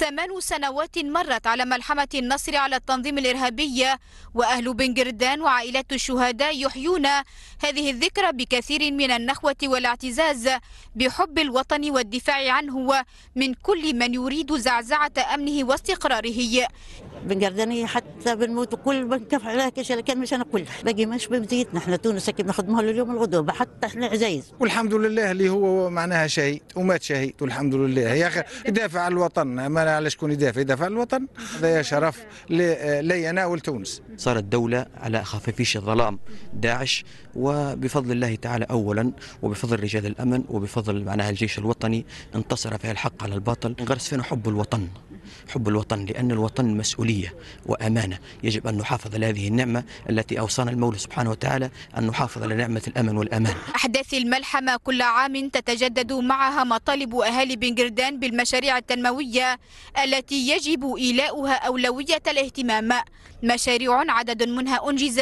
ثمان سنوات مرت على ملحمة النصر على التنظيم الإرهابي وأهل بن جردان وعائلات الشهداء يحيون هذه الذكرى بكثير من النخوة والاعتزاز بحب الوطن والدفاع عنه من كل من يريد زعزعة أمنه واستقراره بن حتى بنموت كل بنكف عليها كش كان مش أنا كل باقي مش بمزيتنا احنا تونس كيف بنخدمها لليوم الغدوة حتى احنا عزيز والحمد لله اللي هو معناها شهيد ومات شهيد والحمد لله يا أخي دافع عن الوطن على شكون يدافع يدافع عن الوطن هذا شرف لي انا ولتونس صارت دوله على خفافيش الظلام داعش وبفضل الله تعالى اولا وبفضل رجال الامن وبفضل معناها الجيش الوطني انتصر في الحق على الباطل غرس فينا حب الوطن حب الوطن لأن الوطن مسؤولية وأمانة يجب أن نحافظ على هذه النعمة التي أوصانا المولى سبحانه وتعالى أن نحافظ على نعمة الأمن والأمان أحداث الملحمة كل عام تتجدد معها مطالب أهالي بنجردان بالمشاريع التنموية التي يجب إيلاؤها أولوية الاهتمام مشاريع عدد منها أنجز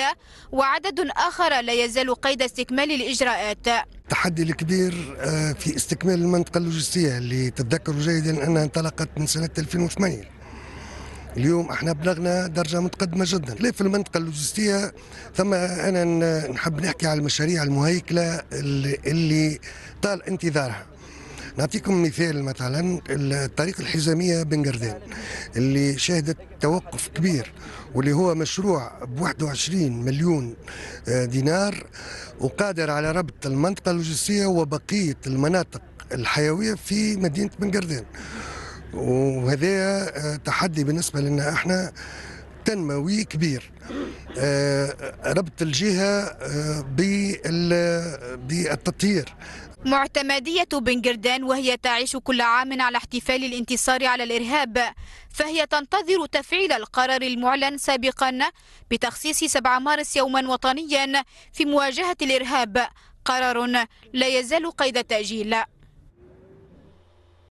وعدد آخر لا يزال قيد استكمال الإجراءات التحدي الكبير آه، في استكمال المنطقة اللوجستية اللي تتذكروا جيدا أنها انطلقت من سنة 2008 اليوم احنا بلغنا درجة متقدمة جدا لا في المنطقة اللوجستية ثم أنا نحب نحكي على المشاريع المهيكلة اللي طال انتظارها نعطيكم مثال مثلا الطريق الحزاميه بن قردان اللي شهدت توقف كبير واللي هو مشروع ب 21 مليون آه، دينار وقادر على ربط المنطقه اللوجستيه وبقيه المناطق الحيويه في مدينه بن قردان وهذا آه، تحدي بالنسبه لنا احنا تنموي كبير آه، ربط الجهة آه، بالتطهير معتمدية بن جردان وهي تعيش كل عام على احتفال الانتصار على الإرهاب فهي تنتظر تفعيل القرار المعلن سابقا بتخصيص 7 مارس يوما وطنيا في مواجهة الإرهاب قرار لا يزال قيد تأجيل